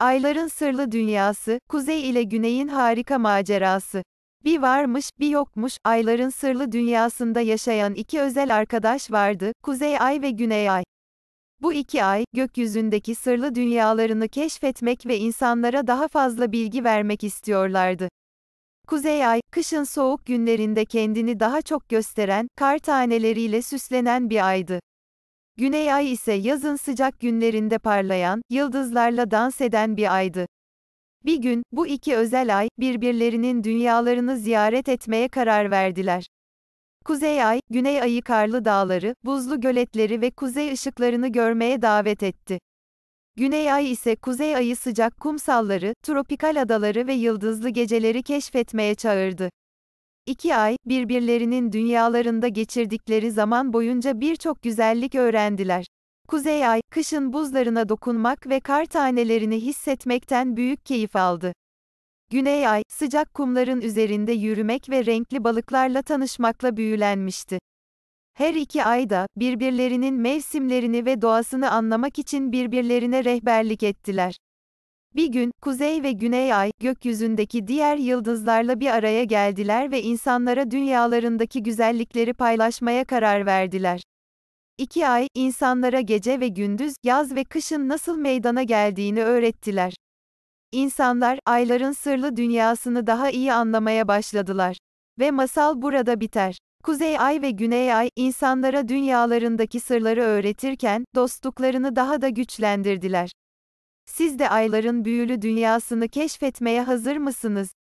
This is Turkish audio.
Ayların Sırlı Dünyası, Kuzey ile Güney'in Harika Macerası. Bir varmış, bir yokmuş, ayların sırlı dünyasında yaşayan iki özel arkadaş vardı, Kuzey Ay ve Güney Ay. Bu iki ay, gökyüzündeki sırlı dünyalarını keşfetmek ve insanlara daha fazla bilgi vermek istiyorlardı. Kuzey Ay, kışın soğuk günlerinde kendini daha çok gösteren, kar taneleriyle süslenen bir aydı. Güney ay ise yazın sıcak günlerinde parlayan, yıldızlarla dans eden bir aydı. Bir gün, bu iki özel ay, birbirlerinin dünyalarını ziyaret etmeye karar verdiler. Kuzey ay, güney ayı karlı dağları, buzlu göletleri ve kuzey ışıklarını görmeye davet etti. Güney ay ise kuzey ayı sıcak kumsalları, tropikal adaları ve yıldızlı geceleri keşfetmeye çağırdı. İki ay, birbirlerinin dünyalarında geçirdikleri zaman boyunca birçok güzellik öğrendiler. Kuzey Ay, kışın buzlarına dokunmak ve kar tanelerini hissetmekten büyük keyif aldı. Güney Ay, sıcak kumların üzerinde yürümek ve renkli balıklarla tanışmakla büyülenmişti. Her iki ayda, birbirlerinin mevsimlerini ve doğasını anlamak için birbirlerine rehberlik ettiler. Bir gün, kuzey ve güney ay, gökyüzündeki diğer yıldızlarla bir araya geldiler ve insanlara dünyalarındaki güzellikleri paylaşmaya karar verdiler. İki ay, insanlara gece ve gündüz, yaz ve kışın nasıl meydana geldiğini öğrettiler. İnsanlar, ayların sırlı dünyasını daha iyi anlamaya başladılar. Ve masal burada biter. Kuzey Ay ve Güney Ay, insanlara dünyalarındaki sırları öğretirken, dostluklarını daha da güçlendirdiler. Siz de ayların büyülü dünyasını keşfetmeye hazır mısınız?